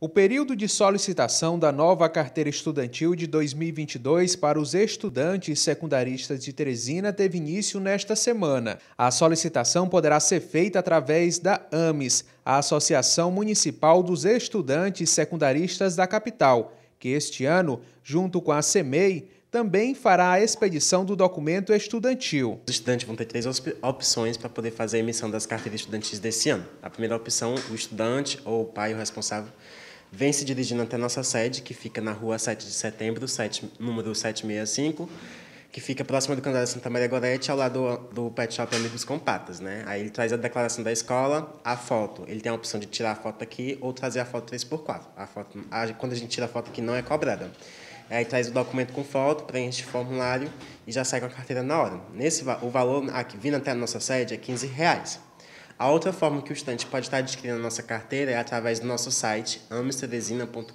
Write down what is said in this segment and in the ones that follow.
O período de solicitação da nova carteira estudantil de 2022 para os estudantes secundaristas de Teresina teve início nesta semana. A solicitação poderá ser feita através da AMES, a Associação Municipal dos Estudantes Secundaristas da Capital, que este ano, junto com a CEMEI, também fará a expedição do documento estudantil. Os estudantes vão ter três opções para poder fazer a emissão das carteiras estudantis desse ano. A primeira opção, o estudante ou o pai ou responsável Vem se dirigindo até a nossa sede, que fica na rua 7 de setembro, 7, número 765, que fica próximo do Canadá Santa Maria Gorete, ao lado do, do Pet Shop Amigos Compatas, né? Aí ele traz a declaração da escola, a foto. Ele tem a opção de tirar a foto aqui ou trazer a foto 3x4. A foto, a, quando a gente tira a foto aqui, não é cobrada. Aí traz o documento com foto, preenche o formulário e já sai com a carteira na hora. Nesse, o valor, aqui, vindo até a nossa sede, é 15 reais. A outra forma que o estudante pode estar adquirindo a nossa carteira é através do nosso site amestrevesina.com.br,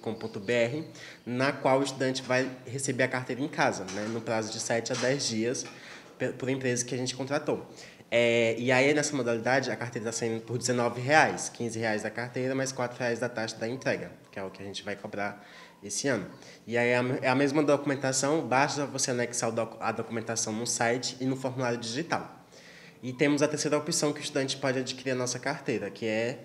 na qual o estudante vai receber a carteira em casa, né, no prazo de 7 a 10 dias, por empresa que a gente contratou. É, e aí, nessa modalidade, a carteira está saindo por R$19,00, R$15,00 da carteira, mais R$4,00 da taxa da entrega, que é o que a gente vai cobrar esse ano. E aí é a é mesma documentação, basta você anexar a documentação no site e no formulário digital. E temos a terceira opção que o estudante pode adquirir a nossa carteira, que é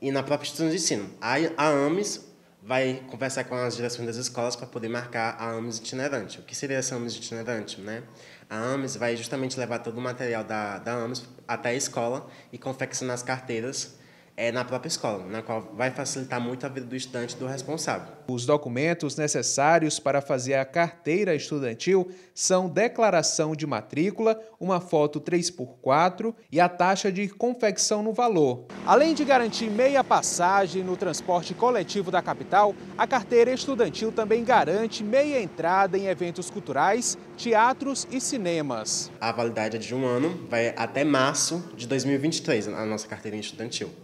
ir na própria instituição de ensino. A, a AMES vai conversar com as direções das escolas para poder marcar a AMES itinerante. O que seria essa AMES itinerante? Né? A AMES vai justamente levar todo o material da, da AMES até a escola e confeccionar as carteiras é, na própria escola, na qual vai facilitar muito a vida do estudante e do responsável. Os documentos necessários para fazer a carteira estudantil são declaração de matrícula, uma foto 3x4 e a taxa de confecção no valor. Além de garantir meia passagem no transporte coletivo da capital, a carteira estudantil também garante meia entrada em eventos culturais, teatros e cinemas. A validade é de um ano, vai até março de 2023, a nossa carteira estudantil.